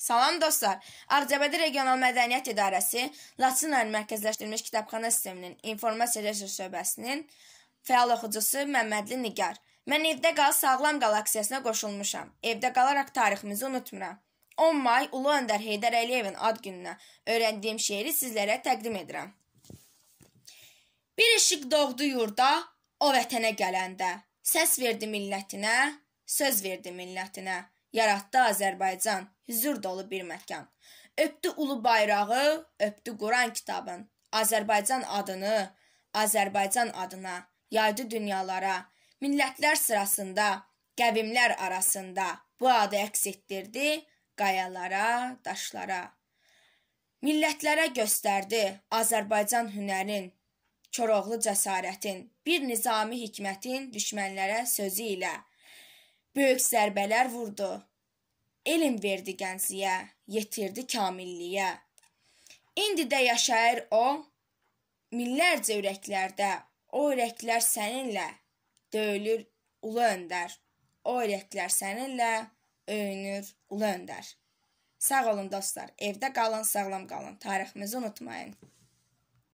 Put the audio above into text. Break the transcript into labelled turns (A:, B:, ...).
A: Salam dostlar. Ağcabədi Regional Mədəniyyət İdarəsi Laçınarın mərkəzləşdirilmiş kitabxana sisteminin informasiya resursiyası şöbəsinin fəal oxucusu Məmmədli Nigar. Mən evdə qal sağlam qal aksiyasına qoşulmuşam. Evdə qalaraq tariximizi unutmuram. 10 may Ulu Öndər Heydər Əliyevin ad gününə öyrəndiyim şeiri sizlərə təqdim edirəm. Bir işıq doğdu yurda, o vətənə gələndə. Səs verdi millətinə, söz verdi millətinə. Yaratdı Azərbaycan hüzur dolu bir məkan. Öpdü ulu bayrağı, öpdü Quran kitabın. Azərbaycan adını Azərbaycan adına yaydı dünyalara. Millətlər sırasında, qəvimlər arasında bu adı əks etdirdi qayalara, daşlara. Millətlərə göstərdi Azərbaycan hünərin, Koroğlu cəsarətin, bir nizami hikmətin düşmənlərə sözü ilə Böyük zərbələr vurdu. Elm verdi gəncliyə, yetirdi kamilliyə. İndi də yaşayır o minlərcə ürəklərdə. O ürəklər səninlə döyülür ulu öndər. O ürəklər səninlə öyünür ulu öndər. Sağ olun dostlar. Evdə qalın, sağlam qalın. Tariximizi unutmayın.